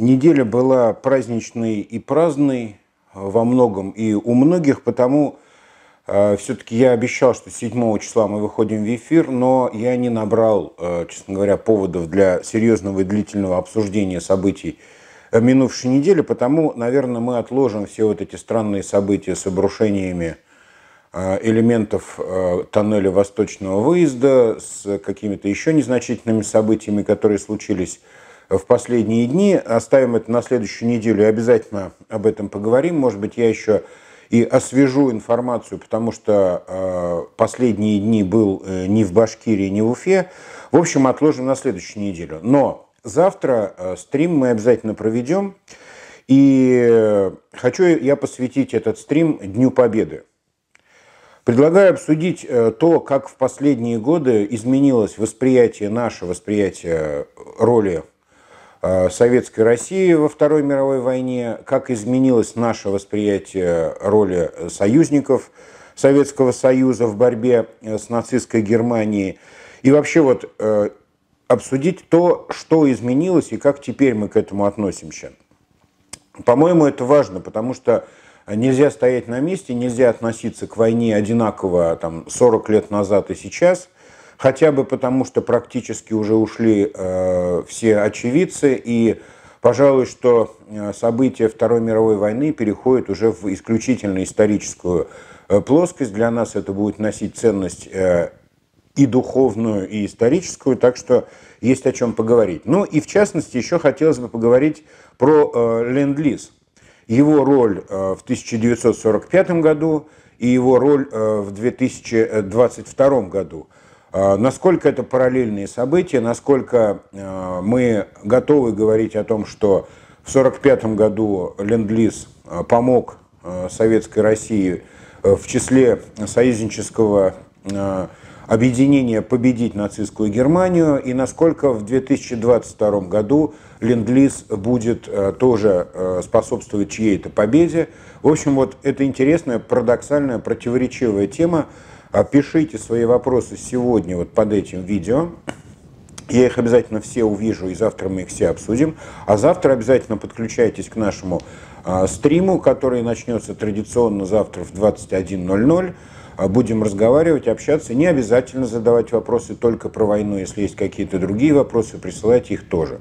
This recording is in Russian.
Неделя была праздничной и праздной во многом и у многих, потому э, все-таки я обещал, что 7 числа мы выходим в эфир, но я не набрал, э, честно говоря, поводов для серьезного и длительного обсуждения событий э, минувшей недели, потому, наверное, мы отложим все вот эти странные события с обрушениями э, элементов э, тоннеля восточного выезда, с какими-то еще незначительными событиями, которые случились в последние дни. Оставим это на следующую неделю и обязательно об этом поговорим. Может быть, я еще и освежу информацию, потому что э, последние дни был э, не в Башкирии, не в Уфе. В общем, отложим на следующую неделю. Но завтра э, стрим мы обязательно проведем. И э, хочу я посвятить этот стрим Дню Победы. Предлагаю обсудить э, то, как в последние годы изменилось восприятие, наше восприятие э, роли Э, Советской России во Второй мировой войне, как изменилось наше восприятие роли союзников Советского Союза в борьбе э, с нацистской Германией. И вообще вот э, обсудить то, что изменилось и как теперь мы к этому относимся. По-моему, это важно, потому что нельзя стоять на месте, нельзя относиться к войне одинаково там, 40 лет назад и сейчас – хотя бы потому, что практически уже ушли э, все очевидцы, и, пожалуй, что э, события Второй мировой войны переходят уже в исключительно историческую э, плоскость. Для нас это будет носить ценность э, и духовную, и историческую, так что есть о чем поговорить. Ну и в частности еще хотелось бы поговорить про э, ленд-лиз, его роль э, в 1945 году и его роль э, в 2022 году. А, насколько это параллельные события, насколько э, мы готовы говорить о том, что в 1945 году Ленд-Лиз э, помог э, Советской России в числе союзнического объединения победить нацистскую Германию и насколько в 2022 году Ленд-Лиз будет тоже способствовать чьей-то победе. В общем, вот это интересная, парадоксальная, противоречивая тема, Пишите свои вопросы сегодня вот под этим видео. Я их обязательно все увижу, и завтра мы их все обсудим. А завтра обязательно подключайтесь к нашему э, стриму, который начнется традиционно завтра в 21.00. А, будем разговаривать, общаться. Не обязательно задавать вопросы только про войну. Если есть какие-то другие вопросы, присылайте их тоже.